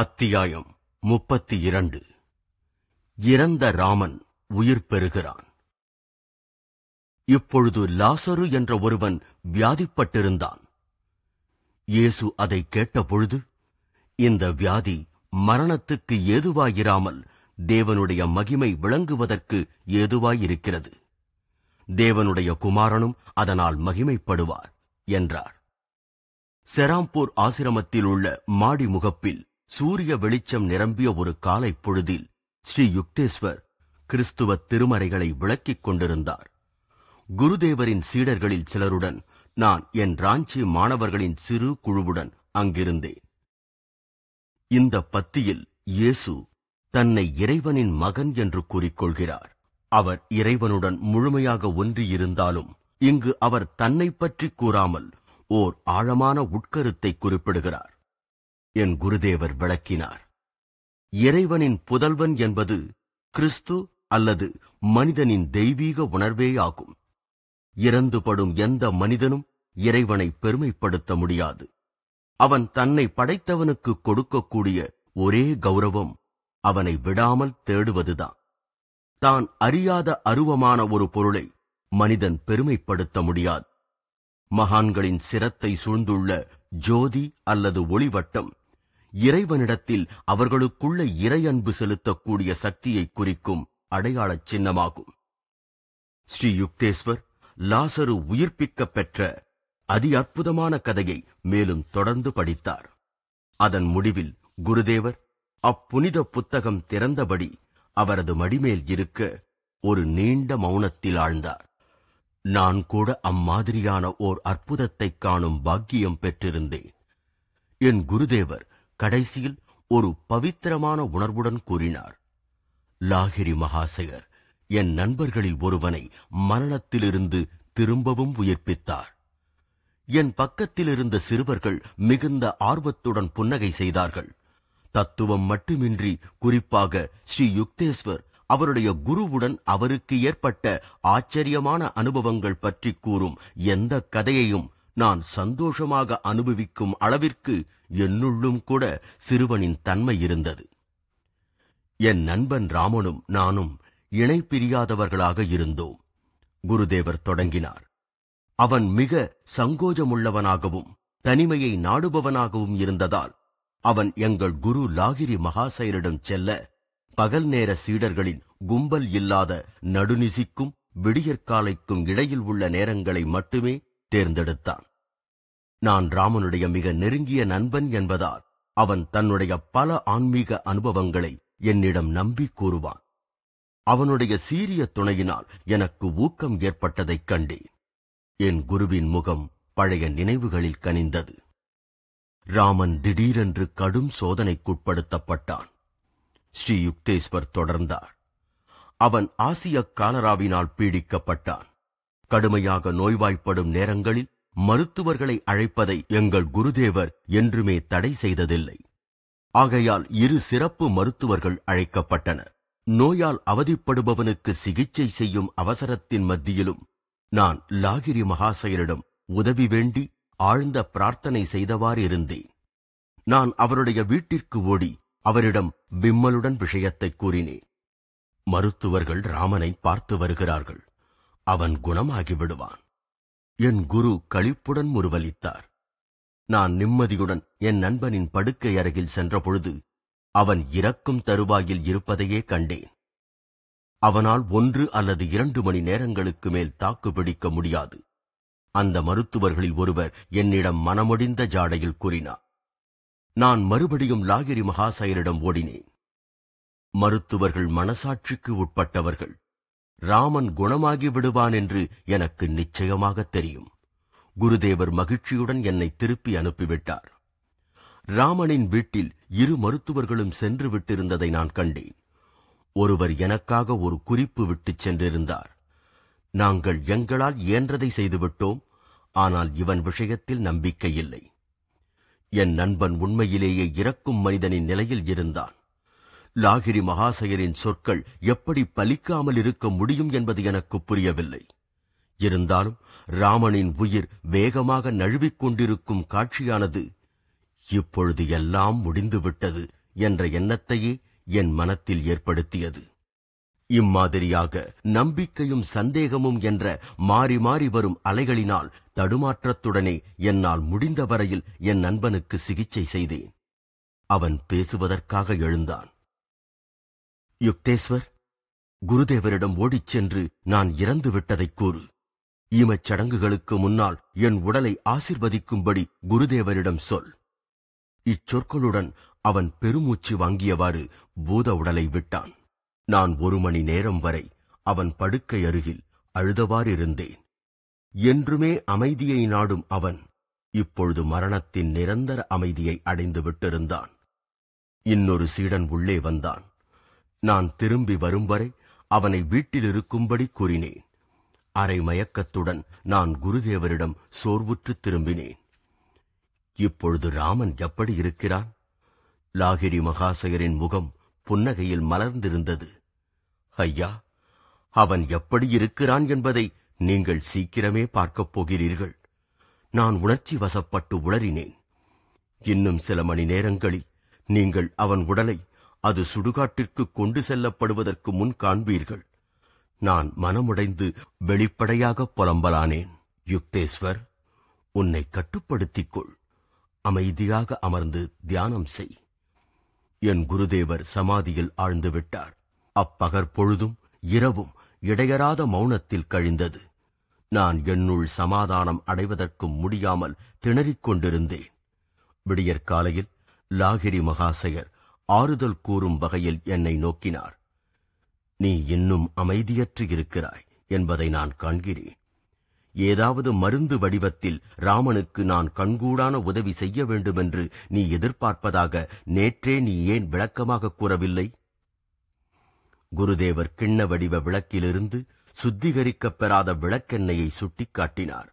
அத்தியாயம் முப்பத்தி இரண்டு இறந்த ராமன் உயிர் பெறுகிறான் இப்பொழுது லாசரு என்ற ஒருவன் வியாதிப்பட்டிருந்தான் இயேசு அதை கேட்டபொழுது இந்த வியாதி மரணத்துக்கு ஏதுவாயிராமல் தேவனுடைய மகிமை விளங்குவதற்கு ஏதுவாயிருக்கிறது தேவனுடைய குமாரனும் அதனால் மகிமைப்படுவார் என்றார் செராம்பூர் ஆசிரமத்தில் உள்ள மாடி முகப்பில் சூரிய வெளிச்சம் நிரம்பிய ஒரு காலை பொழுதில் ஸ்ரீ யுக்தேஸ்வர் கிறிஸ்துவ திருமறைகளை விளக்கிக் கொண்டிருந்தார் குருதேவரின் சீடர்களில் சிலருடன் நான் என் ராஞ்சி மாணவர்களின் சிறு குழுவுடன் அங்கிருந்தேன் இந்த பத்தியில் இயேசு தன்னை இறைவனின் மகன் என்று கூறிக்கொள்கிறார் அவர் இறைவனுடன் முழுமையாக ஒன்றியிருந்தாலும் இங்கு அவர் தன்னை பற்றி கூறாமல் ஓர் ஆழமான உட்கருத்தை குறிப்பிடுகிறார் என் குருதேவர் விளக்கினார் இறைவனின் புதல்வன் என்பது கிறிஸ்து அல்லது மனிதனின் தெய்வீக உணர்வேயாகும் இறந்துபடும் எந்த மனிதனும் இறைவனை பெருமைப்படுத்த முடியாது அவன் தன்னை படைத்தவனுக்கு கொடுக்கக்கூடிய ஒரே கௌரவம் அவனை விடாமல் தேடுவதுதான் தான் அறியாத அருவமான ஒரு பொருளை மனிதன் பெருமைப்படுத்த முடியாது மகான்களின் சிரத்தை சூழ்ந்துள்ள ஜோதி அல்லது ஒளிவட்டம் இறைவனிடத்தில் அவர்களுக்குள்ள இறையன்பு செலுத்தக்கூடிய சக்தியை குறிக்கும் அடையாளச் சின்னமாகும் ஸ்ரீ யுக்தேஸ்வர் லாசரு உயிர்ப்பிக்கப் பெற்ற அதி அற்புதமான கதையை மேலும் தொடர்ந்து படித்தார் அதன் முடிவில் குருதேவர் அப்புனித புத்தகம் திறந்தபடி அவரது மடிமேல் இருக்க ஒரு நீண்ட மௌனத்தில் ஆழ்ந்தார் நான் கூட அம்மாதிரியான ஓர் அற்புதத்தைக் காணும் பாக்கியம் பெற்றிருந்தேன் என் குருதேவர் கடைசியில் ஒரு பவித்திரமான உணர்வுடன் கூறினார் லாகிரி மகாசயர் என் நண்பர்களில் ஒருவனை மரணத்திலிருந்து திரும்பவும் உயிர்ப்பித்தார் என் பக்கத்தில் இருந்த சிறுவர்கள் மிகுந்த ஆர்வத்துடன் புன்னகை செய்தார்கள் தத்துவம் மட்டுமின்றி குறிப்பாக ஸ்ரீ யுக்தேஸ்வர் அவருடைய குருவுடன் அவருக்கு ஏற்பட்ட ஆச்சரியமான அனுபவங்கள் பற்றி கூறும் எந்த கதையையும் நான் சந்தோஷமாக அனுபவிக்கும் அளவிற்கு என்னுள்ளும் கூட சிறுவனின் தன்மை இருந்தது என் நண்பன் ராமனும் நானும் இணை பிரியாதவர்களாக இருந்தோம் குருதேவர் தொடங்கினார் அவன் மிக சங்கோஜமுள்ளவனாகவும் தனிமையை நாடுபவனாகவும் இருந்ததால் அவன் எங்கள் குரு லாகிரி மகாசயரிடம் செல்ல பகல் நேர சீடர்களின் கும்பல் இல்லாத நடுநிசிக்கும் விடியற்காலைக்கும் இடையில் உள்ள நேரங்களை மட்டுமே தேர்ந்தெடுத்தான் நான் ராமனுடைய மிக நெருங்கிய நண்பன் என்பதால் அவன் தன்னுடைய பல ஆன்மீக அனுபவங்களை என்னிடம் நம்பி கூறுவான் அவனுடைய சீரிய துணையினால் எனக்கு ஊக்கம் ஏற்பட்டதைக் கண்டேன் என் குருவின் முகம் பழைய நினைவுகளில் கனிந்தது ராமன் திடீரென்று கடும் சோதனைக்குட்படுத்தப்பட்டான் ஸ்ரீ யுக்தேஸ்வர் தொடர்ந்தார் அவன் ஆசிய காலராவினால் பீடிக்கப்பட்டான் கடுமையாக நோய்வாய்ப்படும் நேரங்களில் மருத்துவர்களை அழைப்பதை எங்கள் குருதேவர் என்றுமே தடை செய்ததில்லை ஆகையால் இரு சிறப்பு மருத்துவர்கள் அழைக்கப்பட்டனர் நோயால் அவதிப்படுபவனுக்கு சிகிச்சை செய்யும் அவசரத்தின் மத்தியிலும் நான் லாகிரி மகாசயரிடம் உதவி வேண்டி ஆழ்ந்த பிரார்த்தனை செய்தவாறிருந்தேன் நான் அவருடைய வீட்டிற்கு ஓடி அவரிடம் விம்மலுடன் விஷயத்தை கூறினேன் மருத்துவர்கள் ராமனை பார்த்து வருகிறார்கள் அவன் குணமாகி விடுவான் என் குரு கழிப்புடன் முருவளித்தார் நான் நிம்மதியுடன் என் நண்பனின் படுக்கை அருகில் சென்றபொழுது அவன் இறக்கும் தருவாயில் இருப்பதையே கண்டேன் அவனால் ஒன்று அல்லது இரண்டு மணி நேரங்களுக்கு மேல் தாக்குப்பிடிக்க முடியாது அந்த மருத்துவர்களில் ஒருவர் என்னிடம் மனமுடிந்த ஜாடையில் கூறினார் நான் மறுபடியும் லாகிரி மகாசயரிடம் ஓடினேன் மருத்துவர்கள் மனசாட்சிக்கு உட்பட்டவர்கள் ராமன் குணமாகி விடுவான் என்று எனக்கு நிச்சயமாக தெரியும் குருதேவர் மகிழ்ச்சியுடன் என்னை திருப்பி அனுப்பிவிட்டார் ராமனின் வீட்டில் இரு மருத்துவர்களும் சென்று விட்டிருந்ததை நான் கண்டேன் ஒருவர் எனக்காக ஒரு குறிப்பு விட்டுச் சென்றிருந்தார் நாங்கள் எங்களால் இயன்றதை செய்துவிட்டோம் ஆனால் இவன் விஷயத்தில் நம்பிக்கையில்லை என் நண்பன் உண்மையிலேயே இறக்கும் மனிதனின் நிலையில் இருந்தான் லாகிரி மகாசயரின் சொற்கள் எப்படி பலிக்காமல் இருக்க முடியும் என்பது எனக்கு புரியவில்லை இருந்தாலும் ராமனின் உயிர் வேகமாக நழுவிக் கொண்டிருக்கும் காட்சியானது இப்பொழுது எல்லாம் முடிந்துவிட்டது என்ற எண்ணத்தையே என் மனத்தில் ஏற்படுத்தியது இம்மாதிரியாக நம்பிக்கையும் சந்தேகமும் என்ற மாறி மாறி வரும் அலைகளினால் தடுமாற்றத்துடனே என்னால் முடிந்த வரையில் என் நண்பனுக்கு சிகிச்சை செய்தேன் அவன் பேசுவதற்காக எழுந்தான் யுக்தேஸ்வர் குருதேவரிடம் ஓடிச் சென்று நான் இறந்து விட்டதைக் கூறு ஈமச் சடங்குகளுக்கு முன்னால் என் உடலை ஆசிர்வதிக்கும்படி குருதேவரிடம் சொல் இச்சொற்களுடன் அவன் பெருமூச்சு வாங்கியவாறு பூத உடலை விட்டான் நான் ஒரு மணி நேரம் வரை அவன் படுக்கை அருகில் அழுதவாறிருந்தேன் என்றுமே அமைதியை நாடும் அவன் இப்பொழுது மரணத்தின் நிரந்தர அமைதியை அடைந்து விட்டிருந்தான் இன்னொரு சீடன் உள்ளே வந்தான் நான் திரும்பி வரும் வரை அவனை வீட்டில் இருக்கும்படி கூறினேன் அரை மயக்கத்துடன் நான் குருதேவரிடம் சோர்வுற்று திரும்பினேன் இப்பொழுது ராமன் எப்படி இருக்கிறான் லாகிரி மகாசயரின் முகம் புன்னகையில் மலர்ந்திருந்தது ஐயா அவன் எப்படி இருக்கிறான் என்பதை நீங்கள் சீக்கிரமே பார்க்கப் போகிறீர்கள் நான் உணர்ச்சி வசப்பட்டு உளறினேன் இன்னும் சில மணி நேரங்களில் நீங்கள் அவன் உடலை அது சுடுகாட்டிற்கு கொண்டு செல்லப்படுவதற்கு முன் காண்பீர்கள் நான் மனமுடைந்து வெளிப்படையாக புலம்பலானேன் யுக்தேஸ்வர் உன்னை கட்டுப்படுத்திக் கொள் அமைதியாக அமர்ந்து தியானம் செய் என் குருதேவர் சமாதியில் ஆழ்ந்து விட்டார் அப்பகற்பொழுதும் இரவும் இடையராத மௌனத்தில் கழிந்தது நான் என்னுள் சமாதானம் அடைவதற்கும் முடியாமல் திணறிக் கொண்டிருந்தேன் விடியற்காலையில் லாகிரி மகாசயர் ஆறுதல் கூறும் வகையில் என்னை நோக்கினார் நீ இன்னும் அமைதியற்று இருக்கிறாய் என்பதை நான் காண்கிறேன் ஏதாவது மருந்து வடிவத்தில் ராமனுக்கு நான் கண்கூடான உதவி செய்ய வேண்டுமென்று நீ எதிர்பார்ப்பதாக நேற்றே நீ ஏன் விளக்கமாக கூறவில்லை குருதேவர் கிண்ண வடிவ விளக்கிலிருந்து சுத்திகரிக்கப் பெறாத விளக்கெண்ணெயை சுட்டிக்காட்டினார்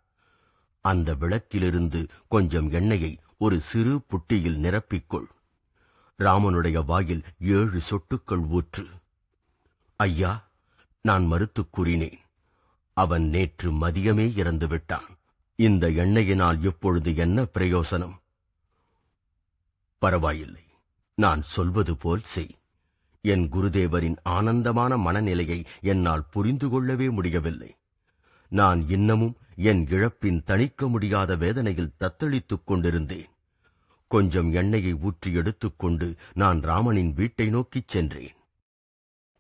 அந்த விளக்கிலிருந்து கொஞ்சம் எண்ணெயை ஒரு சிறு புட்டியில் நிரப்பிக்கொள் ராமனுடைய வாயில் ஏழு சொட்டுக்கள் ஊற்று ஐயா நான் மறுத்துக் கூறினேன் அவன் நேற்று மதியமே இறந்து விட்டான் இந்த எண்ணெயினால் இப்பொழுது என்ன பிரயோசனம் பரவாயில்லை நான் சொல்வது போல் செய் என் குருதேவரின் ஆனந்தமான மனநிலையை என்னால் புரிந்து கொள்ளவே முடியவில்லை நான் இன்னமும் என் இழப்பின் தணிக்க முடியாத வேதனையில் தத்தளித்துக் கொண்டிருந்தேன் கொஞ்சம் எண்ணெயை ஊற்றி எடுத்துக்கொண்டு நான் ராமனின் வீட்டை நோக்கிச் சென்றேன்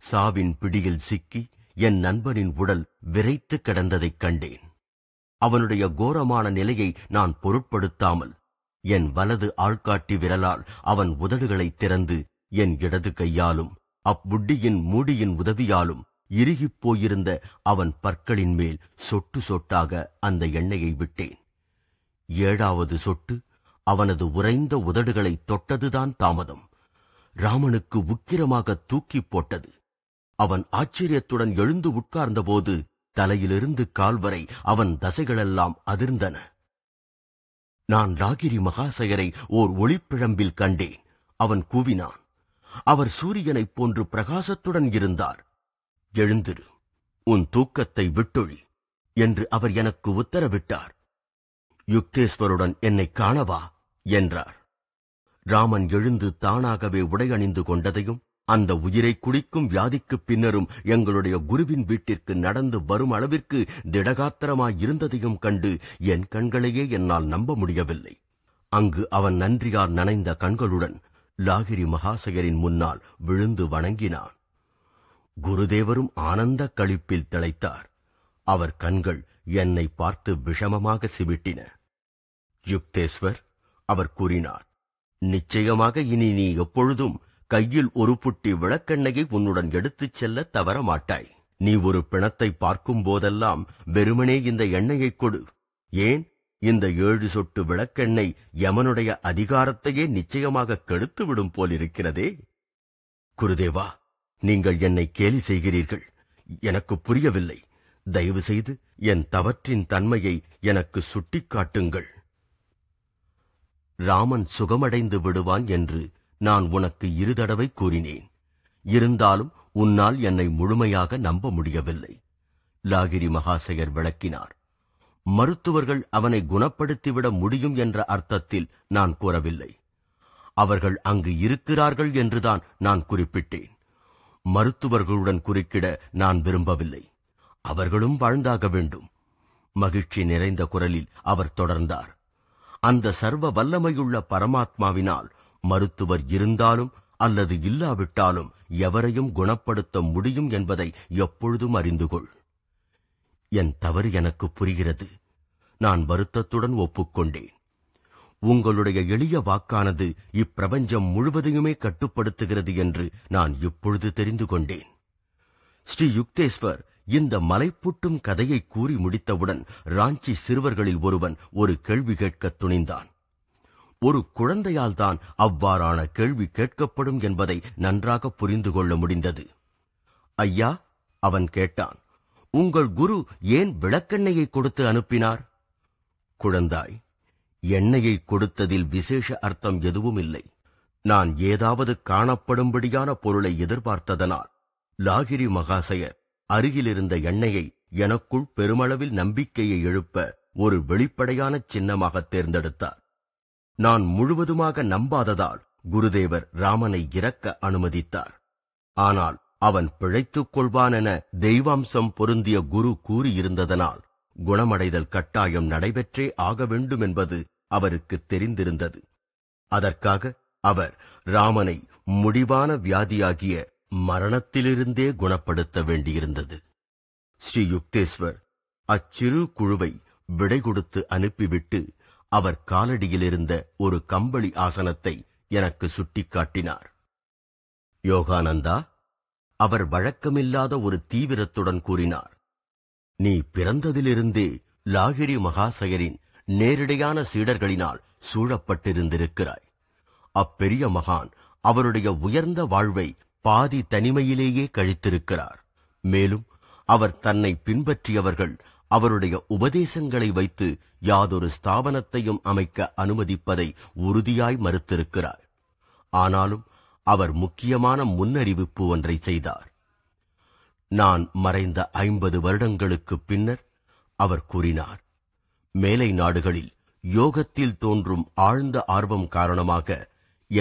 சாவின் பிடியில் சிக்கி என் நண்பனின் உடல் விரைத்து கிடந்ததைக் கண்டேன் அவனுடைய கோரமான நிலையை நான் பொருட்படுத்தாமல் என் வலது ஆள்காட்டி விரலால் அவன் உதடுகளைத் திறந்து என் இடது கையாலும் அப்புட்டியின் மூடியின் உதவியாலும் இறுகிப் போயிருந்த அவன் பற்களின் மேல் சொட்டு சொட்டாக அந்த எண்ணெயை விட்டேன் ஏழாவது சொட்டு அவனது உறைந்த உதடுகளை தொட்டதுதான் தாமதம் ராமனுக்கு உக்கிரமாக தூக்கிப் போட்டது அவன் ஆச்சரியத்துடன் எழுந்து உட்கார்ந்தபோது தலையிலிருந்து கால் வரை அவன் தசைகளெல்லாம் அதிர்ந்தன நான் ராகிரி மகாசயரை ஓர் ஒளிப்பிழம்பில் கண்டேன் அவன் கூவினான் அவர் சூரியனைப் போன்று பிரகாசத்துடன் இருந்தார் எழுந்திரு உன் தூக்கத்தை விட்டொழி என்று அவர் எனக்கு உத்தரவிட்டார் யுக்தேஸ்வருடன் என்னை காணவா என்றார் ராமன் எழுந்து தானாகவே உடை அணிந்து கொண்டதையும் அந்த உயிரை குடிக்கும் வியாதிக்குப் பின்னரும் எங்களுடைய குருவின் வீட்டிற்கு நடந்து வரும் அளவிற்கு திடகாத்திரமாயிருந்ததையும் கண்டு என் கண்களையே என்னால் நம்ப முடியவில்லை அங்கு அவன் நன்றியார் நனைந்த கண்களுடன் லாகிரி மகாசகரின் முன்னால் விழுந்து வணங்கினான் குருதேவரும் ஆனந்த கழிப்பில் திளைத்தார் அவர் கண்கள் என்னை பார்த்து விஷமமாக சிமிட்டின யுக்தேஸ்வர் அவர் கூறினார் நிச்சயமாக இனி நீ எப்பொழுதும் கையில் ஒரு புட்டி விளக்கெண்ணையை உன்னுடன் எடுத்துச் செல்ல தவற மாட்டாய் நீ ஒரு பிணத்தை பார்க்கும் போதெல்லாம் வெறுமனே இந்த எண்ணெயைக் கொடு ஏன் இந்த ஏழு சொட்டு விளக்கெண்ணெய் யமனுடைய அதிகாரத்தையே நிச்சயமாக கெடுத்துவிடும் போலிருக்கிறதே குருதேவா நீங்கள் என்னை கேலி செய்கிறீர்கள் எனக்கு புரியவில்லை தயவு செய்து என் தவற்றின் தன்மையை எனக்கு சுட்டிக்காட்டுங்கள் ராமன் சுகமடைந்து விடுவான் என்று நான் உனக்கு இரு தடவை கூறினேன் இருந்தாலும் உன்னால் என்னை முழுமையாக நம்ப முடியவில்லை லாகிரி மகாசயர் விளக்கினார் மருத்துவர்கள் அவனை குணப்படுத்திவிட முடியும் என்ற அர்த்தத்தில் நான் கூறவில்லை அவர்கள் அங்கு இருக்கிறார்கள் என்றுதான் நான் குறிப்பிட்டேன் மருத்துவர்களுடன் குறுக்கிட நான் விரும்பவில்லை அவர்களும் வாழ்ந்தாக வேண்டும் மகிழ்ச்சி நிறைந்த குரலில் அவர் தொடர்ந்தார் அந்த சர்வ வல்லமையுள்ள பரமாத்மாவினால் மருத்துவர் இருந்தாலும் அல்லது இல்லாவிட்டாலும் எவரையும் குணப்படுத்த முடியும் என்பதை எப்பொழுதும் அறிந்து கொள் என் தவறு எனக்கு புரிகிறது நான் வருத்தத்துடன் ஒப்புக்கொண்டேன் உங்களுடைய எளிய வாக்கானது இப்பிரபஞ்சம் முழுவதையுமே கட்டுப்படுத்துகிறது என்று நான் இப்பொழுது தெரிந்து கொண்டேன் ஸ்ரீ யுக்தேஸ்வர் இந்த மலைப்புட்டும் கதையை கூறி முடித்தவுடன் ராஞ்சி சிறுவர்களில் ஒருவன் ஒரு கேள்வி கேட்க துணிந்தான் ஒரு குழந்தையால் தான் அவ்வாறான கேள்வி கேட்கப்படும் என்பதை நன்றாக புரிந்து கொள்ள முடிந்தது ஐயா அவன் கேட்டான் உங்கள் குரு ஏன் விளக்கெண்ணையை கொடுத்து அனுப்பினார் குழந்தாய் எண்ணெயை கொடுத்ததில் விசேஷ அர்த்தம் எதுவும் இல்லை நான் ஏதாவது காணப்படும்படியான பொருளை எதிர்பார்த்ததனால் லாகிரி மகாசயர் அருகிலிருந்த எண்ணெயை எனக்குள் பெருமளவில் நம்பிக்கையை எழுப்ப ஒரு வெளிப்படையான சின்னமாக தேர்ந்தெடுத்தார் நான் முழுவதுமாக நம்பாததால் குருதேவர் ராமனை இறக்க அனுமதித்தார் ஆனால் அவன் பிழைத்துக் கொள்வானென தெய்வாம்சம் பொருந்திய குரு கூறியிருந்ததனால் குணமடைதல் கட்டாயம் நடைபெற்றே ஆக வேண்டும் என்பது அவருக்கு தெரிந்திருந்தது அதற்காக அவர் ராமனை முடிவான வியாதியாகிய மரணத்திலிருந்தே குணப்படுத்த வேண்டியிருந்தது ஸ்ரீ யுக்தேஸ்வர் அச்சிறு குழுவை விடை கொடுத்து அனுப்பிவிட்டு அவர் காலடியிலிருந்த ஒரு கம்பளி ஆசனத்தை எனக்கு சுட்டிக்காட்டினார் யோகானந்தா அவர் வழக்கமில்லாத ஒரு தீவிரத்துடன் கூறினார் நீ பிறந்ததிலிருந்தே லாகிரி மகாசயரின் நேரிடையான சீடர்களினால் சூழப்பட்டிருந்திருக்கிறாய் அப்பெரிய மகான் அவருடைய உயர்ந்த வாழ்வை பாதி தனிமையிலேயே கழித்திருக்கிறார் மேலும் அவர் தன்னை பின்பற்றியவர்கள் அவருடைய உபதேசங்களை வைத்து யாதொரு ஸ்தாபனத்தையும் அமைக்க அனுமதிப்பதை உறுதியாய் மறுத்திருக்கிறார் ஆனாலும் அவர் முக்கியமான முன்னறிவிப்பு ஒன்றை செய்தார் நான் மறைந்த ஐம்பது வருடங்களுக்கு பின்னர் அவர் கூறினார் மேலை நாடுகளில் யோகத்தில் தோன்றும் ஆழ்ந்த ஆர்வம் காரணமாக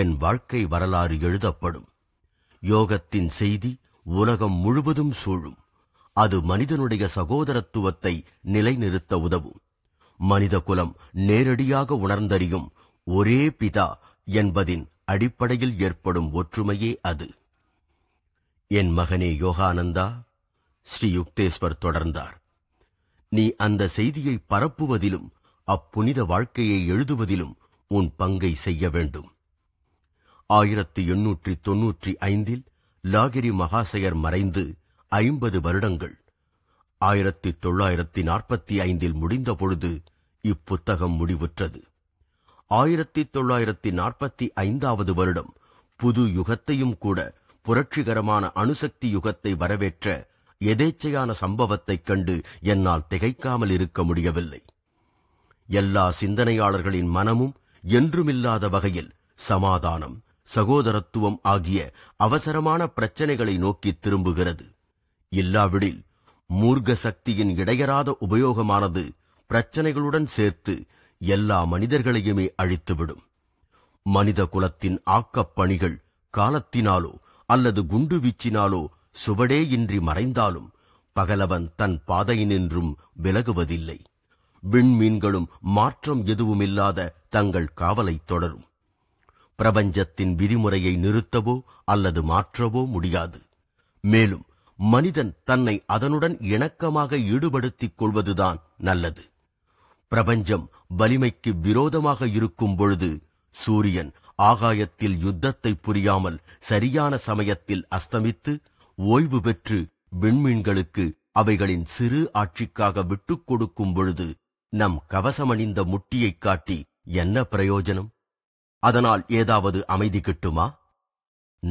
என் வாழ்க்கை வரலாறு எழுதப்படும் யோகத்தின் செய்தி உலகம் முழுவதும் சூழும் அது மனிதனுடைய சகோதரத்துவத்தை நிலைநிறுத்த உதவும் மனித குலம் நேரடியாக உணர்ந்தறியும் ஒரே பிதா என்பதின் அடிப்படையில் ஏற்படும் ஒற்றுமையே அது என் மகனே யோகானந்தா ஸ்ரீ யுக்தேஸ்வர் தொடர்ந்தார் நீ அந்த செய்தியை பரப்புவதிலும் அப்புனித வாழ்க்கையை எழுதுவதிலும் உன் பங்கை செய்ய வேண்டும் ஆயிரத்தி எண்ணூற்றி தொன்னூற்றி ஐந்தில் லாகிரி மகாசயர் மறைந்து ஐம்பது வருடங்கள் ஆயிரத்தி தொள்ளாயிரத்தி நாற்பத்தி ஐந்தில் முடிந்த பொழுது இப்புத்தகம் முடிவுற்றது ஆயிரத்தி தொள்ளாயிரத்தி நாற்பத்தி ஐந்தாவது வருடம் புது யுகத்தையும் கூட புரட்சிகரமான அணுசக்தி யுகத்தை வரவேற்ற எதேச்சையான சம்பவத்தைக் கண்டு என்னால் திகைக்காமல் இருக்க முடியவில்லை எல்லா சிந்தனையாளர்களின் மனமும் என்றுமில்லாத வகையில் சமாதானம் சகோதரத்துவம் ஆகிய அவசரமான பிரச்சனைகளை நோக்கி திரும்புகிறது இல்லாவிடில் மூர்க்க சக்தியின் இடையராத உபயோகமானது பிரச்சனைகளுடன் சேர்த்து எல்லா மனிதர்களையுமே அழித்துவிடும் மனித குலத்தின் ஆக்கப் பணிகள் காலத்தினாலோ அல்லது குண்டு வீச்சினாலோ சுவடேயின்றி மறைந்தாலும் பகலவன் தன் பாதையினின்றும் விலகுவதில்லை விண்மீன்களும் மாற்றம் எதுவுமில்லாத தங்கள் காவலை தொடரும் பிரபஞ்சத்தின் விதிமுறையை நிறுத்தவோ அல்லது மாற்றவோ முடியாது மேலும் மனிதன் தன்னை அதனுடன் இணக்கமாக ஈடுபடுத்திக் கொள்வதுதான் நல்லது பிரபஞ்சம் வலிமைக்கு விரோதமாக இருக்கும் பொழுது சூரியன் ஆகாயத்தில் யுத்தத்தை புரியாமல் சரியான சமயத்தில் அஸ்தமித்து ஓய்வு பெற்று விண்மீன்களுக்கு அவைகளின் சிறு ஆட்சிக்காக விட்டுக் கொடுக்கும் பொழுது நம் கவசமணிந்த முட்டியைக் காட்டி என்ன பிரயோஜனம் அதனால் ஏதாவது அமைதி கிட்டுமா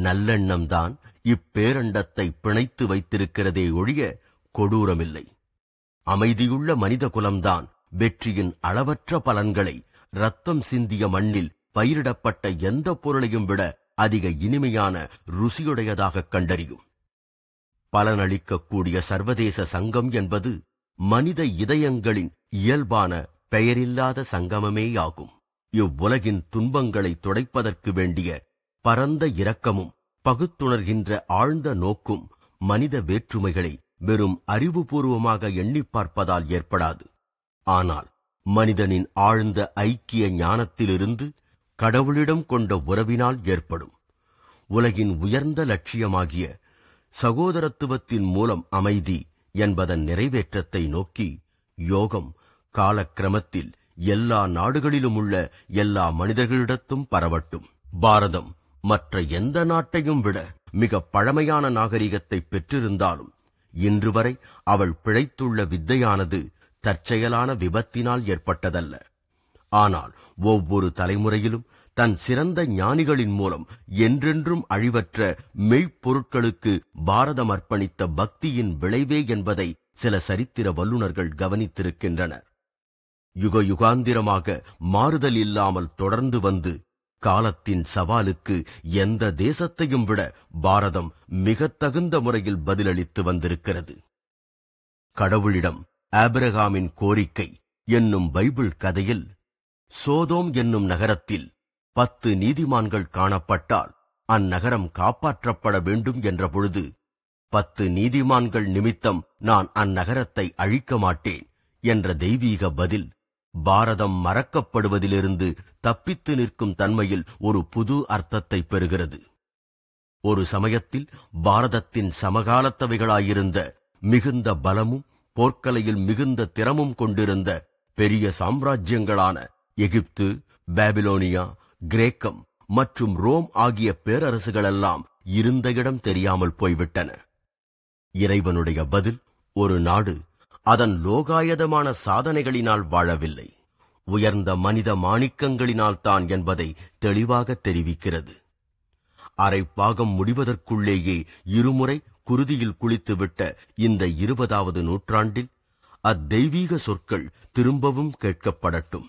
நல்லெண்ணம்தான் இப்பேரண்டத்தை பிணைத்து வைத்திருக்கிறதே ஒழிய கொடூரமில்லை அமைதியுள்ள மனித குலம்தான் வெற்றியின் அளவற்ற பலன்களை ரத்தம் சிந்திய மண்ணில் பயிரிடப்பட்ட எந்த பொருளையும் விட அதிக இனிமையான ருசியுடையதாக கண்டறியும் பலனளிக்கக்கூடிய சர்வதேச சங்கம் என்பது மனித இதயங்களின் இயல்பான பெயரில்லாத சங்கமமேயாகும் இவ்வுலகின் துன்பங்களை துடைப்பதற்கு வேண்டிய பரந்த இரக்கமும் பகுத்துணர்கின்ற ஆழ்ந்த நோக்கும் மனித வேற்றுமைகளை வெறும் அறிவுபூர்வமாக எண்ணி பார்ப்பதால் ஏற்படாது ஆனால் மனிதனின் ஆழ்ந்த ஐக்கிய ஞானத்திலிருந்து கடவுளிடம் கொண்ட உறவினால் ஏற்படும் உலகின் உயர்ந்த லட்சியமாகிய சகோதரத்துவத்தின் மூலம் அமைதி என்பதன் நிறைவேற்றத்தை நோக்கி யோகம் காலக்கிரமத்தில் எல்லா நாடுகளிலும் உள்ள எல்லா மனிதர்களிடத்தும் பரவட்டும் பாரதம் மற்ற எந்த நாட்டையும் விட மிக பழமையான நாகரிகத்தை பெற்றிருந்தாலும் இன்று வரை அவள் பிழைத்துள்ள வித்தையானது தற்செயலான விபத்தினால் ஏற்பட்டதல்ல ஆனால் ஒவ்வொரு தலைமுறையிலும் தன் சிறந்த ஞானிகளின் மூலம் என்றென்றும் அழிவற்ற மெய்ப்பொருட்களுக்கு பாரதம் அர்ப்பணித்த பக்தியின் விளைவே என்பதை சில சரித்திர வல்லுநர்கள் கவனித்திருக்கின்றனர் யுக யுகாந்திரமாக மாறுதல் இல்லாமல் தொடர்ந்து வந்து காலத்தின் சவாலுக்கு எந்த தேசத்தையும் விட பாரதம் மிக தகுந்த முறையில் பதிலளித்து வந்திருக்கிறது கடவுளிடம் ஆபிரகாமின் கோரிக்கை என்னும் பைபிள் கதையில் சோதோம் என்னும் நகரத்தில் பத்து நீதிமான்கள் காணப்பட்டால் அந்நகரம் காப்பாற்றப்பட வேண்டும் என்ற பொழுது பத்து நீதிமான்கள் நிமித்தம் நான் அந்நகரத்தை அழிக்க மாட்டேன் என்ற தெய்வீக பதில் பாரதம் மறக்கப்படுவதிலிருந்து தப்பித்து நிற்கும் தன்மையில் ஒரு புது அர்த்தத்தை பெறுகிறது ஒரு சமயத்தில் பாரதத்தின் சமகாலத்தவைகளாயிருந்த மிகுந்த பலமும் போர்க்கலையில் மிகுந்த திறமும் கொண்டிருந்த பெரிய சாம்ராஜ்யங்களான எகிப்து பாபிலோனியா கிரேக்கம் மற்றும் ரோம் ஆகிய பேரரசுகளெல்லாம் இருந்த இடம் தெரியாமல் போய்விட்டன இறைவனுடைய பதில் ஒரு நாடு அதன் லோகாயதமான சாதனைகளினால் வாழவில்லை உயர்ந்த மனித மாணிக்கங்களினால் தான் என்பதை தெளிவாக தெரிவிக்கிறது அரை பாகம் முடிவதற்குள்ளேயே இருமுறை குருதியில் குளித்துவிட்ட இந்த இருபதாவது நூற்றாண்டில் அத்தெய்வீக சொற்கள் திரும்பவும் கேட்கப்படட்டும்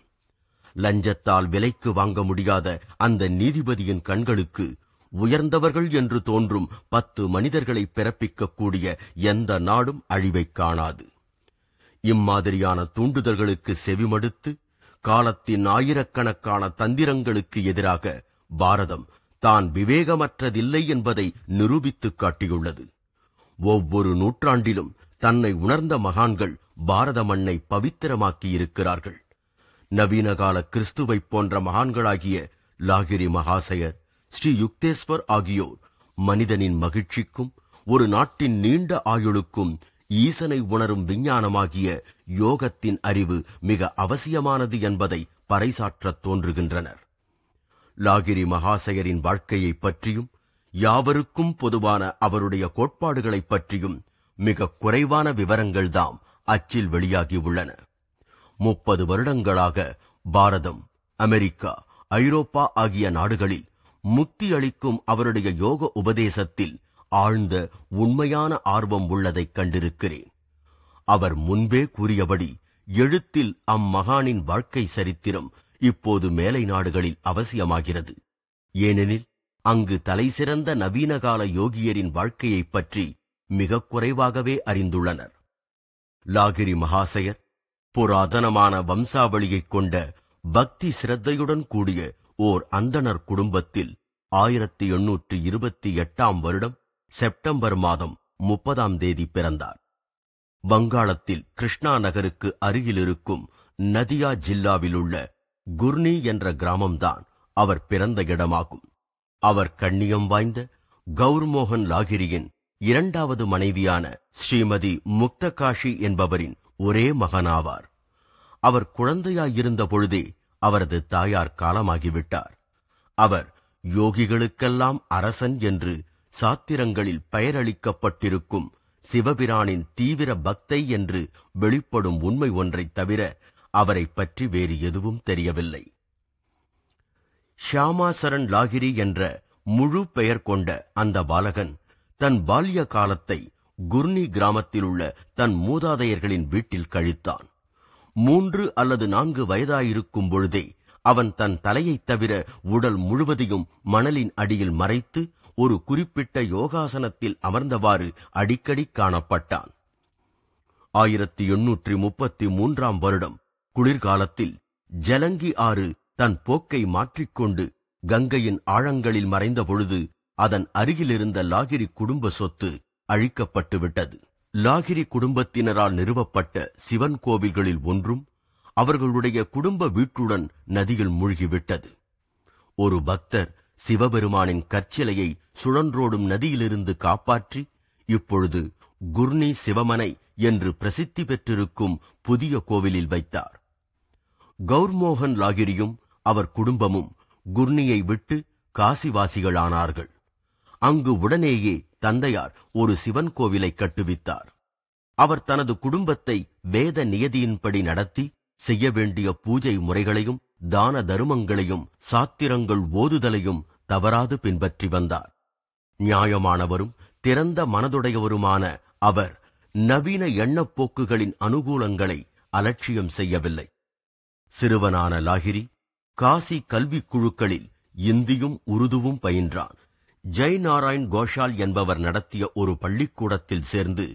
லஞ்சத்தால் விலைக்கு வாங்க முடியாத அந்த நீதிபதியின் கண்களுக்கு உயர்ந்தவர்கள் என்று தோன்றும் பத்து மனிதர்களை பிறப்பிக்கக்கூடிய எந்த நாடும் அழிவை காணாது இம்மாதிரியான தூண்டுதல்களுக்கு செவிமடுத்து காலத்தின் ஆயிரக்கணக்கான தந்திரங்களுக்கு எதிராக பாரதம் தான் விவேகமற்றதில்லை என்பதை நிரூபித்துக் காட்டியுள்ளது ஒவ்வொரு நூற்றாண்டிலும் தன்னை உணர்ந்த மகான்கள் பாரத மண்ணை பவித்திரமாக்கியிருக்கிறார்கள் நவீனகால கால கிறிஸ்துவைப் போன்ற மகான்களாகிய லாகிரி மகாசயர் ஸ்ரீ யுக்தேஸ்வர் ஆகியோர் மனிதனின் மகிழ்ச்சிக்கும் ஒரு நாட்டின் நீண்ட ஆயுளுக்கும் ஈசனை உணரும் விஞ்ஞானமாகிய யோகத்தின் அறிவு மிக அவசியமானது என்பதை பறைசாற்றத் தோன்றுகின்றனர் லாகிரி மகாசயரின் வாழ்க்கையைப் பற்றியும் யாவருக்கும் பொதுவான அவருடைய கோட்பாடுகளைப் பற்றியும் மிக குறைவான விவரங்கள்தாம் அச்சில் வெளியாகியுள்ளன முப்பது வருடங்களாக பாரதம் அமெரிக்கா ஐரோப்பா ஆகிய நாடுகளில் முத்தி அளிக்கும் அவருடைய யோக உபதேசத்தில் ஆழ்ந்த உண்மையான ஆர்வம் உள்ளதைக் கண்டிருக்கிறேன் அவர் முன்பே கூறியபடி எழுத்தில் அம்மகானின் வாழ்க்கை சரித்திரம் இப்போது மேலை நாடுகளில் அவசியமாகிறது ஏனெனில் அங்கு தலை சிறந்த நவீனகால யோகியரின் வாழ்க்கையைப் பற்றி மிகக் குறைவாகவே அறிந்துள்ளனர் லாகிரி மகாசயர் புராதனமான வம்சாவளியைக் கொண்ட பக்தி சிரத்தையுடன் கூடிய ஓர் அந்தனர் குடும்பத்தில் ஆயிரத்தி எண்ணூற்று இருபத்தி எட்டாம் வருடம் செப்டம்பர் மாதம் முப்பதாம் தேதி பிறந்தார் வங்காளத்தில் கிருஷ்ணா நகருக்கு அருகிலிருக்கும் நதியா ஜில்லாவிலுள்ள குர்னி என்ற கிராமம்தான் அவர் பிறந்த இடமாகும் அவர் கண்ணியம் வாய்ந்த கௌர்மோகன் லாகிரியின் இரண்டாவது மனைவியான ஸ்ரீமதி முக்தகாஷி என்பவரின் ஒரே மகனாவார் அவர் குழந்தையாயிருந்த பொழுதே அவரது தாயார் காலமாகிவிட்டார் அவர் யோகிகளுக்கெல்லாம் அரசன் என்று சாத்திரங்களில் பெயரளிக்கப்பட்டிருக்கும் சிவபிரானின் தீவிர பக்தை என்று வெளிப்படும் உண்மை ஒன்றைத் தவிர அவரை பற்றி வேறு எதுவும் தெரியவில்லை ஷியாமாசரன் லாகிரி என்ற முழு பெயர் கொண்ட அந்த பாலகன் தன் பால்ய காலத்தை குர்னி கிராமத்தில் உள்ள தன் மூதாதையர்களின் வீட்டில் கழித்தான் மூன்று அல்லது நான்கு வயதாயிருக்கும் பொழுதே அவன் தன் தலையைத் தவிர உடல் முழுவதையும் மணலின் அடியில் மறைத்து ஒரு குறிப்பிட்ட யோகாசனத்தில் அமர்ந்தவாறு அடிக்கடி காணப்பட்டான் ஆயிரத்தி எண்ணூற்றி முப்பத்தி மூன்றாம் வருடம் குளிர்காலத்தில் ஜலங்கி ஆறு தன் போக்கை மாற்றிக்கொண்டு கங்கையின் ஆழங்களில் மறைந்த பொழுது அதன் அருகிலிருந்த லாகிரி குடும்ப சொத்து அழிக்கப்பட்டுவிட்டது லாகிரி குடும்பத்தினரால் நிறுவப்பட்ட சிவன் கோவில்களில் ஒன்றும் அவர்களுடைய குடும்ப வீட்டுடன் நதியில் மூழ்கிவிட்டது ஒரு பக்தர் சிவபெருமானின் கற்சிலையை சுழன்றோடும் நதியிலிருந்து காப்பாற்றி இப்பொழுது குர்ணி சிவமனை என்று பிரசித்தி பெற்றிருக்கும் புதிய கோவிலில் வைத்தார் கௌர்மோகன் லாகிரியும் அவர் குடும்பமும் குர்ணியை விட்டு காசிவாசிகளானார்கள் அங்கு உடனேயே தந்தையார் ஒரு சிவன் கோவிலை கட்டுவித்தார் அவர் தனது குடும்பத்தை வேத நியதியின்படி நடத்தி செய்ய வேண்டிய பூஜை முறைகளையும் தான தருமங்களையும் சாத்திரங்கள் ஓதுதலையும் தவறாது பின்பற்றி வந்தார் நியாயமானவரும் திறந்த மனதுடையவருமான அவர் நவீன எண்ணப்போக்குகளின் அனுகூலங்களை அலட்சியம் செய்யவில்லை சிறுவனான லாகிரி காசி கல்விக் குழுக்களில் இந்தியும் உருதுவும் பயின்றான் ஜெய் நாராயண் கோஷால் என்பவர் நடத்திய ஒரு பள்ளிக்கூடத்தில் சேர்ந்து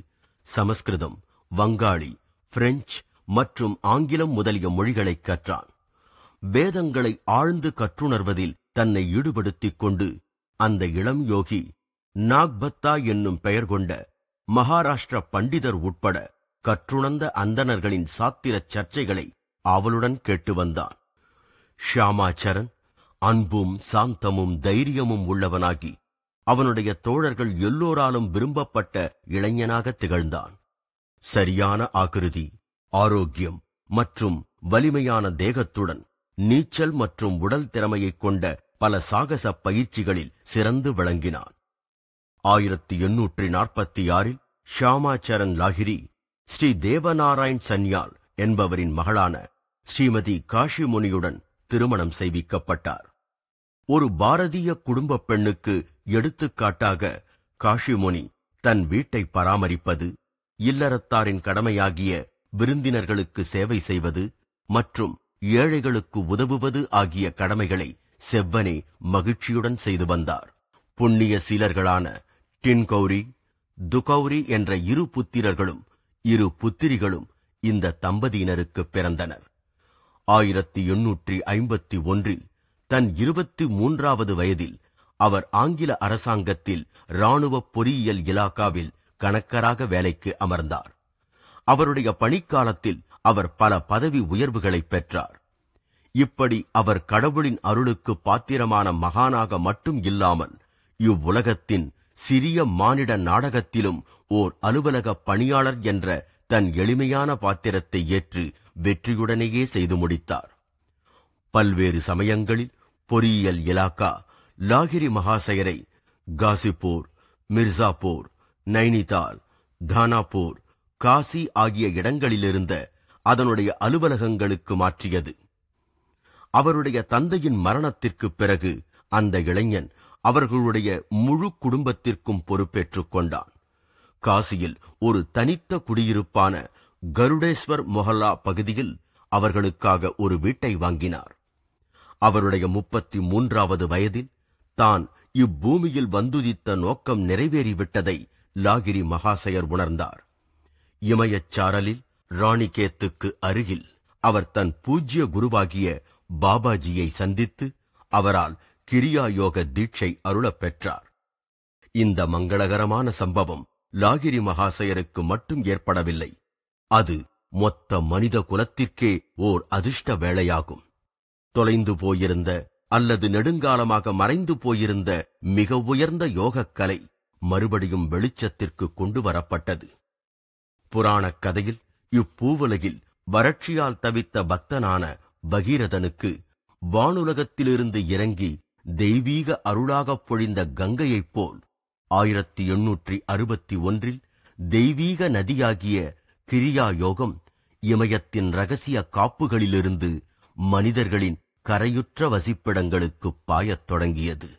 சமஸ்கிருதம் வங்காளி பிரெஞ்சு மற்றும் ஆங்கிலம் முதலிய மொழிகளைக் கற்றான் வேதங்களை ஆழ்ந்து கற்றுணர்வதில் தன்னை ஈடுபடுத்திக் கொண்டு அந்த இளம் யோகி நாக்பத்தா என்னும் பெயர் கொண்ட மகாராஷ்டிர பண்டிதர் உட்பட கற்றுணர்ந்த அந்தணர்களின் சாத்திர சர்ச்சைகளை அவளுடன் கேட்டு வந்தான் ஷியாமாச்சரன் அன்பும் சாந்தமும் தைரியமும் உள்ளவனாகி அவனுடைய தோழர்கள் எல்லோராலும் விரும்பப்பட்ட இளைஞனாக திகழ்ந்தான் சரியான ஆகிருதி ஆரோக்கியம் மற்றும் வலிமையான தேகத்துடன் நீச்சல் மற்றும் உடல் திறமையைக் கொண்ட பல சாகச பயிற்சிகளில் சிறந்து விளங்கினான் ஆயிரத்தி எண்ணூற்றி நாற்பத்தி ஆறில் ஷியாமாச்சரன் லாகிரி ஸ்ரீ தேவநாராயண் சன்யால் என்பவரின் மகளான ஸ்ரீமதி காஷி முனியுடன் திருமணம் செய்விக்கப்பட்டார் ஒரு பாரதிய குடும்ப பெண்ணுக்கு எடுத்துக்காட்டாக காஷிமுனி தன் வீட்டை பராமரிப்பது இல்லறத்தாரின் கடமையாகிய விருந்தினர்களுக்கு சேவை செய்வது மற்றும் ஏழைகளுக்கு உதவுவது ஆகிய கடமைகளை செவ்வனே மகிழ்ச்சியுடன் செய்து வந்தார் புண்ணிய சீலர்களான டின்கௌரி துகௌரி என்ற இரு புத்திரர்களும் இரு புத்திரிகளும் இந்த தம்பதியினருக்கு பிறந்தனர் ஆயிரத்தி எண்ணூற்றி ஐம்பத்தி ஒன்றில் தன் இருபத்தி மூன்றாவது வயதில் அவர் ஆங்கில அரசாங்கத்தில் ராணுவ பொறியியல் இலாக்காவில் கணக்கராக வேலைக்கு அமர்ந்தார் அவருடைய பணிக்காலத்தில் அவர் பல பதவி உயர்வுகளை பெற்றார் இப்படி அவர் கடவுளின் அருளுக்கு பாத்திரமான மகானாக மட்டும் இல்லாமல் இவ்வுலகத்தின் சிறிய மானிட நாடகத்திலும் ஓர் அலுவலக பணியாளர் என்ற தன் எளிமையான பாத்திரத்தை ஏற்று வெற்றியுடனேயே செய்து முடித்தார் பல்வேறு சமயங்களில் பொறியியல் இலாக்கா லாகிரி மகாசயரை காசிப்பூர் மிர்சாப்பூர் நைனிதால் தானாப்பூர் காசி ஆகிய இடங்களிலிருந்த அதனுடைய அலுவலகங்களுக்கு மாற்றியது அவருடைய தந்தையின் மரணத்திற்கு பிறகு அந்த இளைஞன் அவர்களுடைய முழு குடும்பத்திற்கும் பொறுப்பேற்றுக் கொண்டான் காசியில் ஒரு தனித்த குடியிருப்பான கருடேஸ்வர் மொஹல்லா பகுதியில் அவர்களுக்காக ஒரு வீட்டை வாங்கினார் அவருடைய முப்பத்தி மூன்றாவது வயதில் தான் இப்பூமியில் வந்துதித்த நோக்கம் நிறைவேறிவிட்டதை லாகிரி மகாசயர் உணர்ந்தார் இமயச்சாரலில் ராணிகேத்துக்கு அருகில் அவர் தன் பூஜ்ய குருவாகிய பாபாஜியை சந்தித்து அவரால் கிரியா யோக தீட்சை அருளப் பெற்றார் இந்த மங்களகரமான சம்பவம் லாகிரி மகாசயருக்கு மட்டும் ஏற்படவில்லை அது மொத்த மனித குலத்திற்கே ஓர் அதிர்ஷ்ட வேளையாகும் தொலைந்து போயிருந்த அல்லது நெடுங்காலமாக மறைந்து போயிருந்த மிக உயர்ந்த யோகக்கலை மறுபடியும் வெளிச்சத்திற்கு கொண்டு வரப்பட்டது புராணக் கதையில் இப்பூவுலகில் வறட்சியால் தவித்த பக்தனான பகீரதனுக்கு வானுலகத்திலிருந்து இறங்கி தெய்வீக அருளாகப் பொழிந்த கங்கையைப் போல் ஆயிரத்தி எண்ணூற்றி அறுபத்தி ஒன்றில் தெய்வீக நதியாகிய கிரியா யோகம் இமயத்தின் ரகசிய காப்புகளிலிருந்து மனிதர்களின் கரையுற்ற வசிப்பிடங்களுக்குப் பாயத் தொடங்கியது